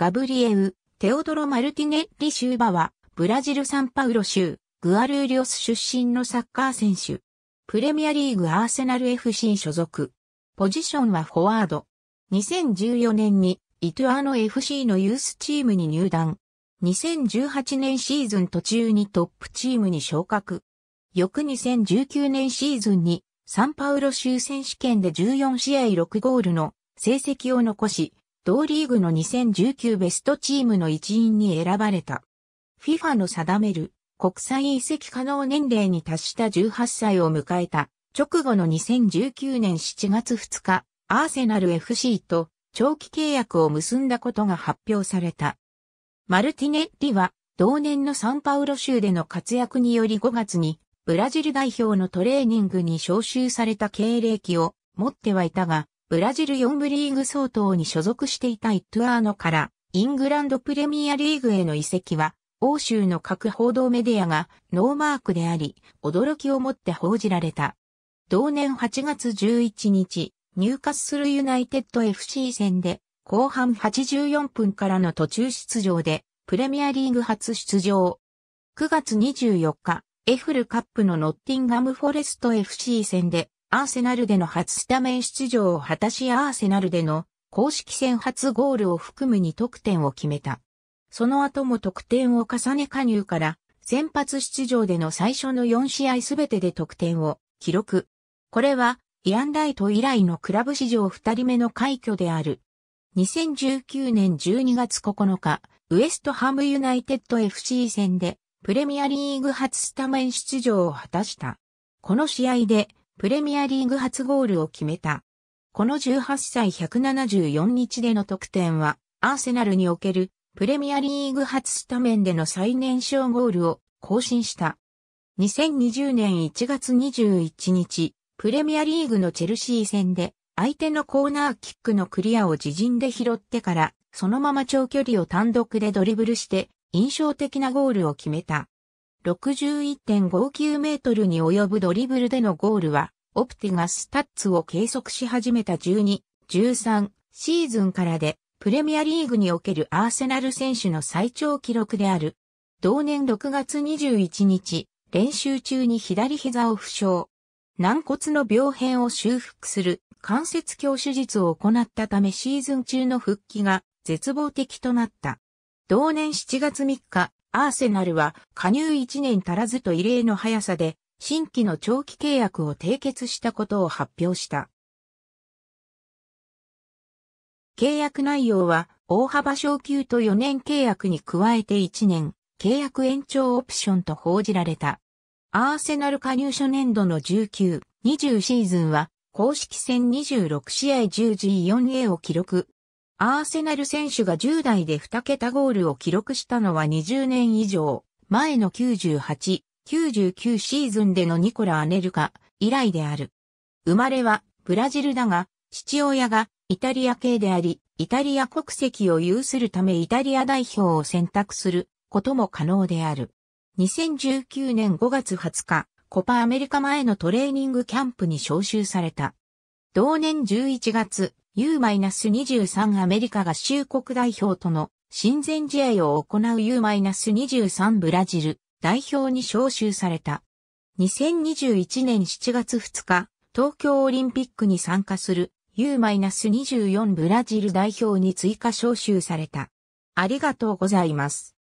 ガブリエウ、テオドロ・マルティネッリ・シューバは、ブラジル・サンパウロ州、グアルーリオス出身のサッカー選手。プレミアリーグアーセナル FC 所属。ポジションはフォワード。2014年に、イトゥアノ FC のユースチームに入団。2018年シーズン途中にトップチームに昇格。翌2019年シーズンにサンパウロ州選手権で14試合6ゴールの成績を残し、同リーグの2019ベストチームの一員に選ばれた。FIFA の定める国際移籍可能年齢に達した18歳を迎えた直後の2019年7月2日、アーセナル FC と長期契約を結んだことが発表された。マルティネッリは同年のサンパウロ州での活躍により5月にブラジル代表のトレーニングに招集された経歴を持ってはいたが、ブラジル4部リーグ相当に所属していたイトアーノからイングランドプレミアリーグへの移籍は欧州の各報道メディアがノーマークであり、驚きをもって報じられた。同年8月11日、入荷するユナイテッド FC 戦で、後半84分からの途中出場で、プレミアリーグ初出場。9月24日、エフルカップのノッティンガムフォレスト FC 戦で、アーセナルでの初スタメン出場を果たしアーセナルでの公式戦初ゴールを含む2得点を決めた。その後も得点を重ね加入から先発出場での最初の4試合すべてで得点を記録。これはイアン・ライト以来のクラブ史上2人目の快挙である。2019年12月9日、ウエストハムユナイテッド FC 戦でプレミアリーグ初スタメン出場を果たした。この試合でプレミアリーグ初ゴールを決めた。この18歳174日での得点は、アーセナルにおけるプレミアリーグ初スタメンでの最年少ゴールを更新した。2020年1月21日、プレミアリーグのチェルシー戦で、相手のコーナーキックのクリアを自陣で拾ってから、そのまま長距離を単独でドリブルして、印象的なゴールを決めた。61.59メートルに及ぶドリブルでのゴールは、オプティがスタッツを計測し始めた12、13シーズンからで、プレミアリーグにおけるアーセナル選手の最長記録である。同年6月21日、練習中に左膝を負傷。軟骨の病変を修復する関節鏡手術を行ったためシーズン中の復帰が絶望的となった。同年7月3日、アーセナルは加入1年足らずと異例の速さで新規の長期契約を締結したことを発表した。契約内容は大幅昇給と4年契約に加えて1年契約延長オプションと報じられた。アーセナル加入初年度の19、20シーズンは公式戦26試合 10G4A を記録、アーセナル選手が10代で2桁ゴールを記録したのは20年以上前の98、99シーズンでのニコラ・アネルカ以来である。生まれはブラジルだが、父親がイタリア系であり、イタリア国籍を有するためイタリア代表を選択することも可能である。2019年5月20日、コパアメリカ前のトレーニングキャンプに招集された。同年11月、U-23 アメリカ合衆国代表との親善試合を行う U-23 ブラジル代表に招集された。2021年7月2日、東京オリンピックに参加する U-24 ブラジル代表に追加招集された。ありがとうございます。